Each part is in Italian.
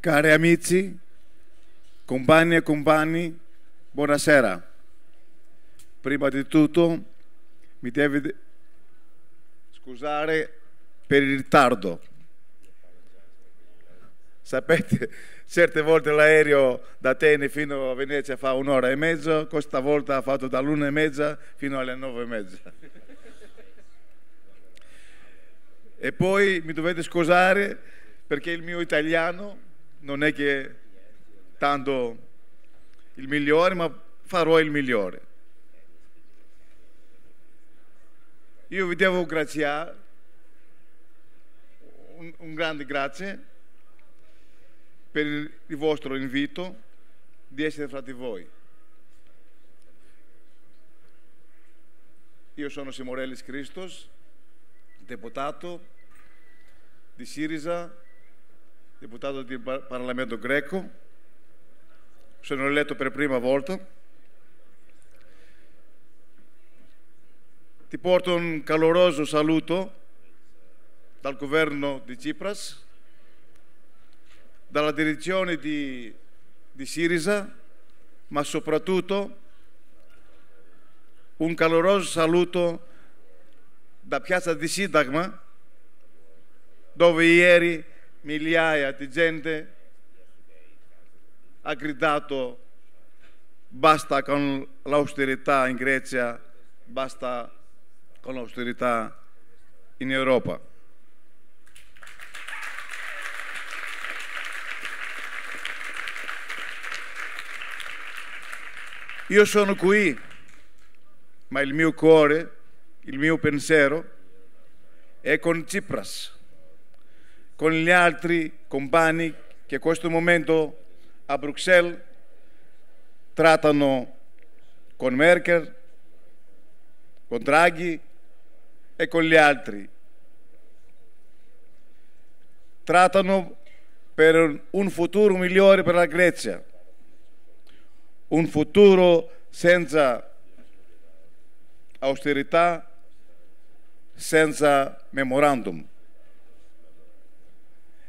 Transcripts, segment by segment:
Cari amici, compagni e compagni, buonasera. Prima di tutto mi deve scusare per il ritardo. Sapete, certe volte l'aereo da Atene fino a Venezia fa un'ora e mezza, questa volta ha fatto dall'una e mezza fino alle nove e mezza. E poi mi dovete scusare perché il mio italiano non è che tanto il migliore, ma farò il migliore. Io vi devo graziare, un, un grande grazie per il vostro invito di essere fra di voi. Io sono Simorellis Christos, deputato di Siriza deputato del Parlamento greco, sono eletto per prima volta. Ti porto un caloroso saluto dal governo di Tsipras, dalla direzione di, di Sirisa, ma soprattutto un caloroso saluto da Piazza di Sidagma, dove ieri migliaia di gente ha gridato basta con l'austerità in Grecia, basta con l'austerità in Europa. Io sono qui, ma il mio cuore, il mio pensiero è con Tsipras con gli altri compagni che in questo momento a Bruxelles trattano con Merkel, con Draghi e con gli altri. Trattano per un futuro migliore per la Grecia, un futuro senza austerità, senza memorandum.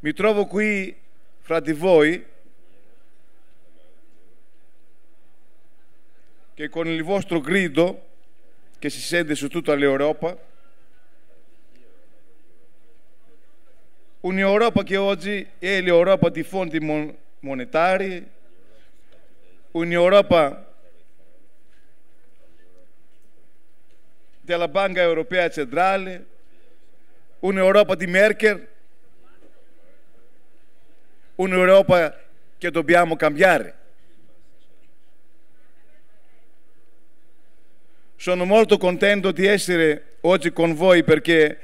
Mi trovo qui fra di voi che con il vostro grido che si sente su tutta l'Europa, un'Europa che oggi è l'Europa di fonti monetarie, un'Europa della Banca Europea Centrale, un'Europa di Merkel, un'Europa che dobbiamo cambiare. Sono molto contento di essere oggi con voi perché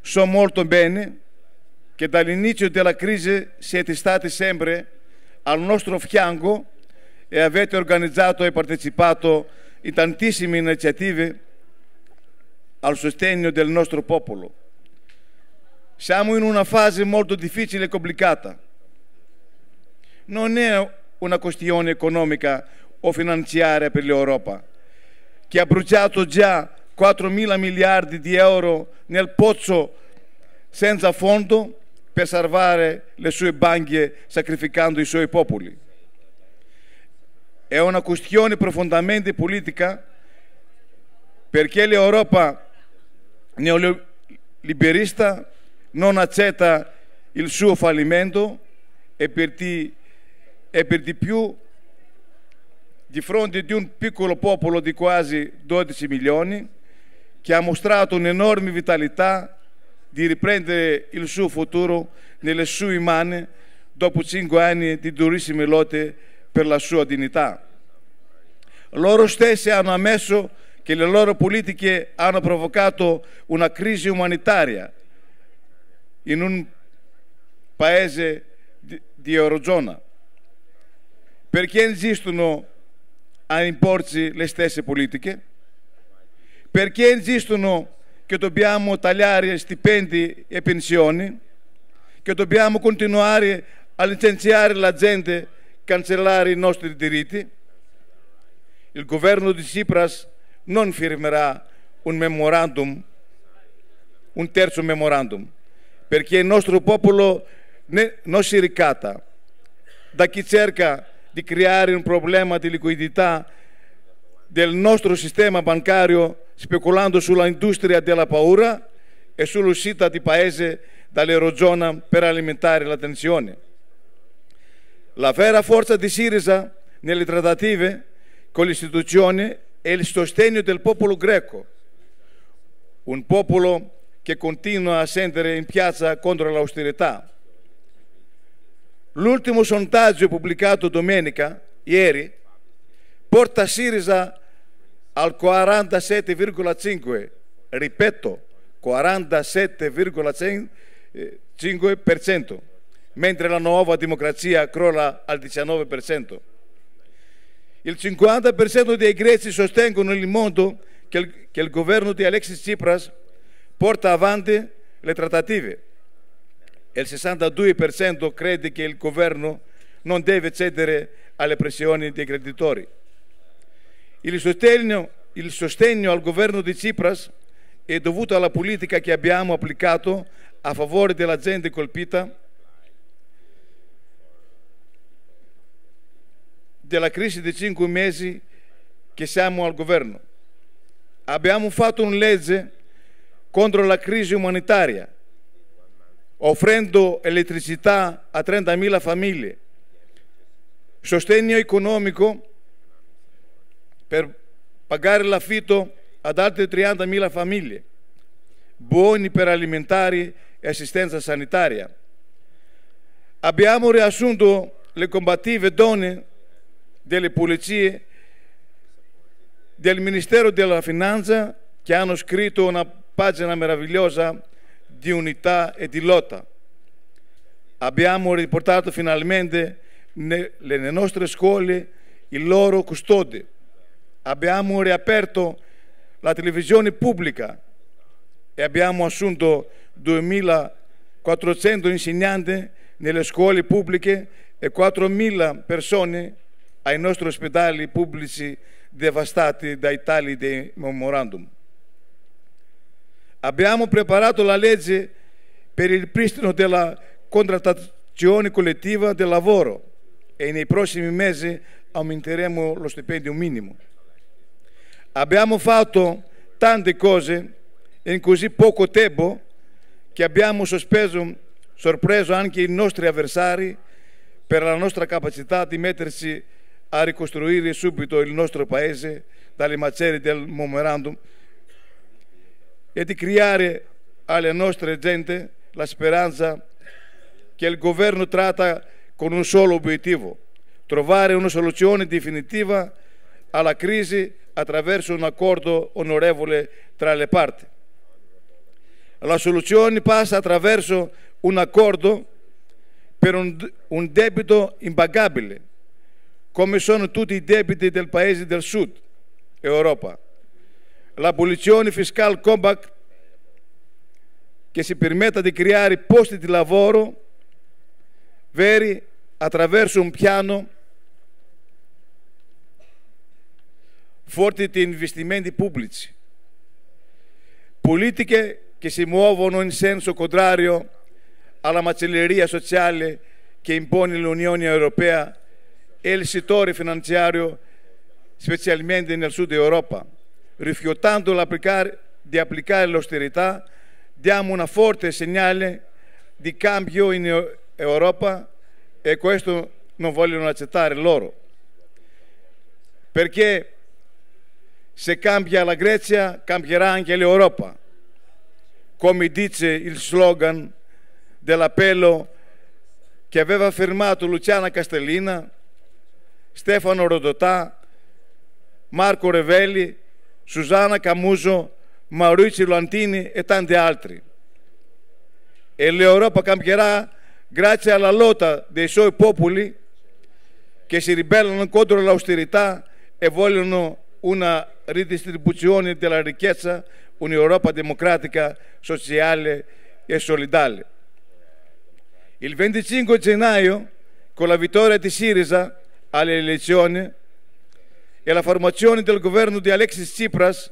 so molto bene che dall'inizio della crisi siete stati sempre al nostro fianco e avete organizzato e partecipato in tantissime iniziative al sostegno del nostro popolo. Siamo in una fase molto difficile e complicata non è una questione economica o finanziaria per l'Europa, che ha bruciato già 4 mila miliardi di euro nel pozzo senza fondo per salvare le sue banche sacrificando i suoi popoli. È una questione profondamente politica perché l'Europa neoliberista non accetta il suo fallimento e per ti e per di più di fronte di un piccolo popolo di quasi 12 milioni che ha mostrato un'enorme vitalità di riprendere il suo futuro nelle sue mani dopo cinque anni di durissime lotte per la sua dignità. Loro stessi hanno ammesso che le loro politiche hanno provocato una crisi umanitaria in un paese di, di Eurozona perché esistono a imporci le stesse politiche? Perché esistono che dobbiamo tagliare stipendi e pensioni? Che dobbiamo continuare a licenziare la gente, cancellare i nostri diritti? Il governo di Tsipras non firmerà un memorandum, un terzo memorandum, perché il nostro popolo non si ricatta da chi cerca di creare un problema di liquidità del nostro sistema bancario speculando sull'industria della paura e sull'uscita di paese dall'Eurozona per alimentare la tensione. La vera forza di Sirisa nelle trattative con le istituzioni è il sostegno del popolo greco, un popolo che continua a scendere in piazza contro l'austerità L'ultimo sondaggio pubblicato domenica, ieri, porta Sirisa al 47,5, ripeto, 47,5%, eh, mentre la nuova democrazia crolla al 19%. Il 50% dei greci sostengono il mondo che il, che il governo di Alexis Tsipras porta avanti le trattative il 62% crede che il governo non deve cedere alle pressioni dei creditori. Il sostegno, il sostegno al governo di Tsipras è dovuto alla politica che abbiamo applicato a favore della gente colpita della crisi di cinque mesi che siamo al governo. Abbiamo fatto una legge contro la crisi umanitaria offrendo elettricità a 30.000 famiglie, sostegno economico per pagare l'affitto ad altre 30.000 famiglie, buoni per alimentari e assistenza sanitaria. Abbiamo riassunto le combattive donne delle pulizie del Ministero della Finanza che hanno scritto una pagina meravigliosa di unità e di lotta. Abbiamo riportato finalmente nelle nostre scuole i loro custodi. Abbiamo riaperto la televisione pubblica e abbiamo assunto 2.400 insegnanti nelle scuole pubbliche e 4.000 persone ai nostri ospedali pubblici devastati dai tagli dei memorandum. Abbiamo preparato la legge per il pristino della contrattazione collettiva del lavoro e nei prossimi mesi aumenteremo lo stipendio minimo. Abbiamo fatto tante cose in così poco tempo che abbiamo sospeso, sorpreso anche i nostri avversari per la nostra capacità di metterci a ricostruire subito il nostro paese dalle macerie del memorandum e di creare alle nostre gente la speranza che il governo tratta con un solo obiettivo, trovare una soluzione definitiva alla crisi attraverso un accordo onorevole tra le parti. La soluzione passa attraverso un accordo per un, un debito impagabile, come sono tutti i debiti del paese del sud Europa l'abolizione fiscal compact che si permetta di creare posti di lavoro veri attraverso un piano forte di investimenti pubblici, politiche che si muovono in senso contrario alla macelleria sociale che impone l'Unione Europea e il settore finanziario, specialmente nel sud Europa rifiutando di applicare l'austerità, diamo un forte segnale di cambio in Europa e questo non vogliono accettare loro. Perché se cambia la Grecia, cambierà anche l'Europa, come dice il slogan dell'appello che aveva firmato Luciana Castellina, Stefano Rodotà, Marco Revelli Susana Camuso, Maurizio Lantini e tanti altri. E l'Europa cambierà grazie alla lotta dei suoi popoli che si ribellano contro l'austerità e vogliono una ridistribuzione della ricchezza, un'Europa democratica, sociale e solidale. Il 25 gennaio, con la vittoria di Sirisa alle elezioni, e la formazione del governo di Alexis Tsipras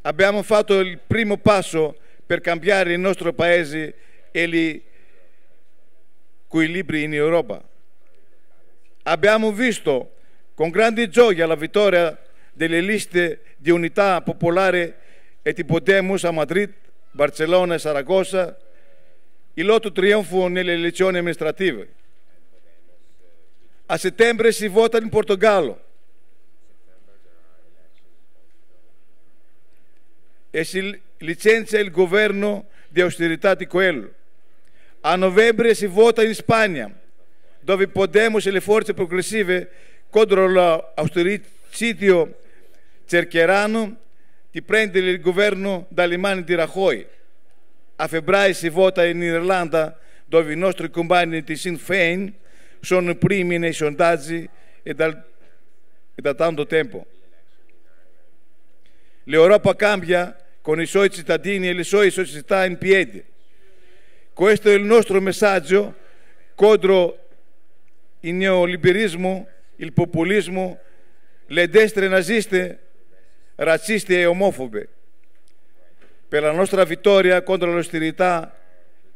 abbiamo fatto il primo passo per cambiare il nostro paese e gli equilibri in Europa. Abbiamo visto con grande gioia la vittoria delle liste di unità popolare e di Podemos a Madrid, Barcellona e Saragossa, il lotto trionfo nelle elezioni amministrative. A settembre si vota in Portogallo e si licenzia il governo di austerità di quello. A novembre si vota in Spagna, dove Podemos e le forze progressive contro l'austericidio cercheranno di prendere il governo dalle mani di Rajoy. A febbraio si vota in Irlanda, dove i nostri compagni di Sinn Féin sono i primi nei sondaggi e, dal, e da tanto tempo. L'Europa cambia con i suoi cittadini e le sue società in piedi. Questo è il nostro messaggio contro il neoliberismo, il populismo, le destre naziste, razziste e omofobe. Per la nostra vittoria contro l'austerità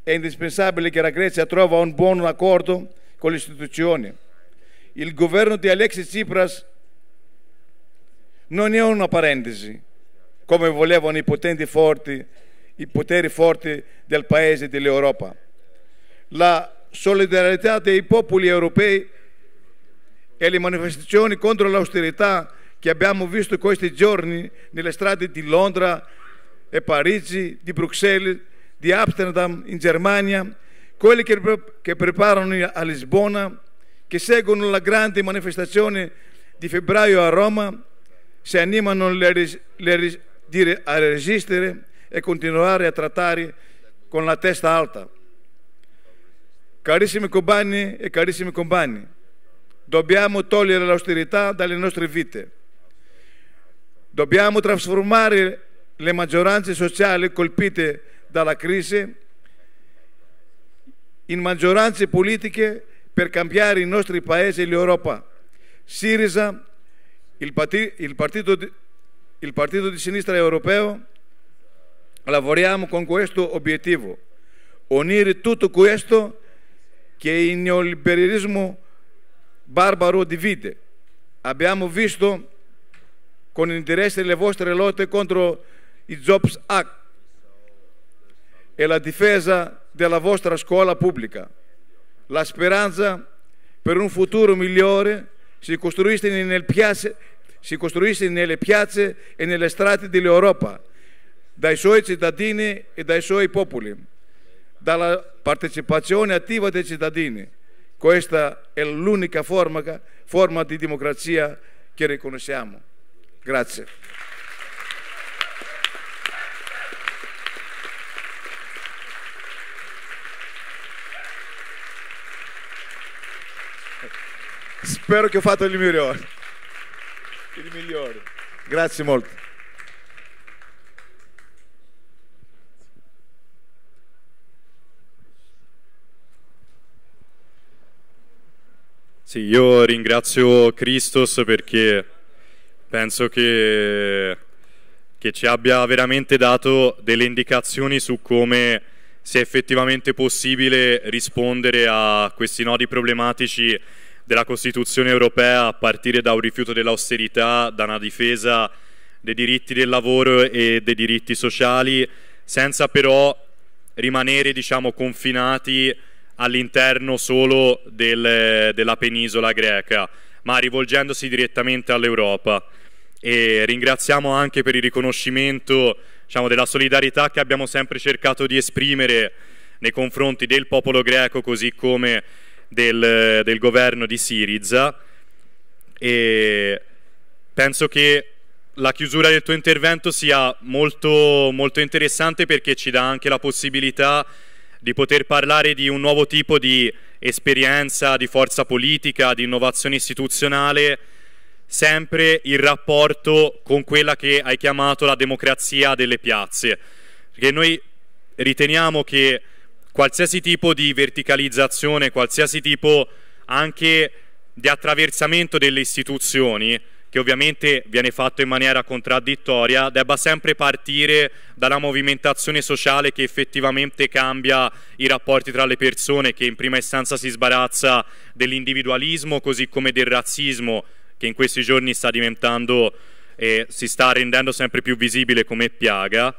è indispensabile che la Grecia trova un buon accordo con le istituzioni. Il governo di Alexis Tsipras non è una parentesi, come volevano i potenti forti, i poteri forti del paese dell'Europa. La solidarietà dei popoli europei e le manifestazioni contro l'austerità che abbiamo visto questi giorni nelle strade di Londra e Parigi, di Bruxelles, di Amsterdam in Germania, quelli che, che preparano a Lisbona, che seguono la grande manifestazione di febbraio a Roma, si animano le, ris le, ris di a resistere e continuare a trattare con la testa alta. Carissimi compagni e carissimi compagni, dobbiamo togliere l'austerità dalle nostre vite. Dobbiamo trasformare le maggioranze sociali colpite dalla crisi in maggioranze politiche per cambiare i nostri paesi e l'Europa. Sirisa, il, partito il partito di sinistra europeo lavoriamo con questo obiettivo, unire tutto questo che il neoliberalismo barbaro divide. Abbiamo visto con interesse le vostre lotte contro il Jobs Act e la difesa della vostra scuola pubblica. La speranza per un futuro migliore si costruisce nel piace si costruisce nelle piazze e nelle strade dell'Europa, dai suoi cittadini e dai suoi popoli, dalla partecipazione attiva dei cittadini. Questa è l'unica forma, forma di democrazia che riconosciamo. Grazie. Spero che ho fatto il migliore il migliore. Grazie molto. Sì, io ringrazio Christos perché penso che, che ci abbia veramente dato delle indicazioni su come sia effettivamente possibile rispondere a questi nodi problematici della Costituzione europea a partire da un rifiuto dell'austerità, da una difesa dei diritti del lavoro e dei diritti sociali, senza però rimanere diciamo, confinati all'interno solo del, della penisola greca, ma rivolgendosi direttamente all'Europa. E ringraziamo anche per il riconoscimento diciamo, della solidarietà che abbiamo sempre cercato di esprimere nei confronti del popolo greco, così come del, del governo di Siriza e penso che la chiusura del tuo intervento sia molto, molto interessante perché ci dà anche la possibilità di poter parlare di un nuovo tipo di esperienza, di forza politica, di innovazione istituzionale, sempre in rapporto con quella che hai chiamato la democrazia delle piazze. Perché noi riteniamo che qualsiasi tipo di verticalizzazione, qualsiasi tipo anche di attraversamento delle istituzioni, che ovviamente viene fatto in maniera contraddittoria, debba sempre partire dalla movimentazione sociale che effettivamente cambia i rapporti tra le persone, che in prima istanza si sbarazza dell'individualismo così come del razzismo, che in questi giorni sta diventando e eh, si sta rendendo sempre più visibile come piaga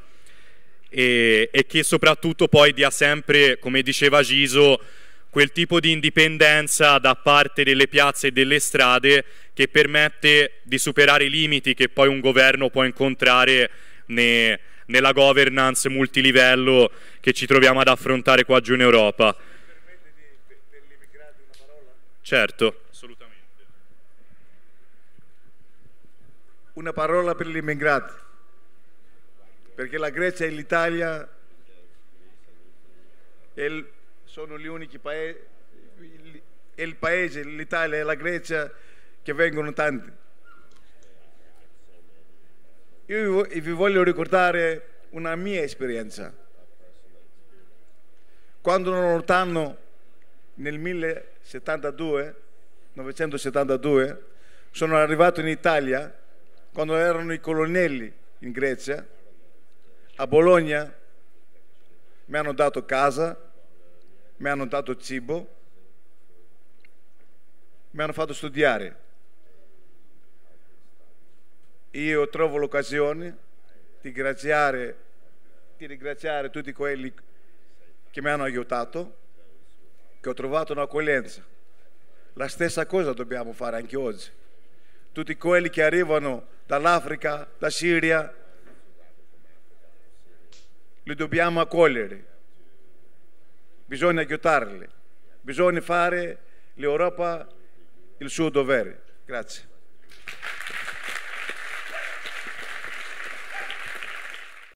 e, e che soprattutto poi dia sempre, come diceva Giso, quel tipo di indipendenza da parte delle piazze e delle strade che permette di superare i limiti che poi un governo può incontrare ne, nella governance multilivello che ci troviamo ad affrontare qua giù in Europa. Di, per, per certo, assolutamente. Una parola per gli immigrati perché la Grecia e l'Italia sono gli unici paesi, è il paese, l'Italia e la Grecia che vengono tanti. Io vi voglio ricordare una mia esperienza. Quando Nortano nel 1972, 1972 sono arrivato in Italia, quando erano i colonnelli in Grecia, a Bologna mi hanno dato casa, mi hanno dato cibo, mi hanno fatto studiare. Io trovo l'occasione di ringraziare, di ringraziare tutti quelli che mi hanno aiutato, che ho trovato un'accoglienza. La stessa cosa dobbiamo fare anche oggi. Tutti quelli che arrivano dall'Africa, da Siria, li dobbiamo accogliere. Bisogna aiutarli, bisogna fare l'Europa il suo dovere. Grazie.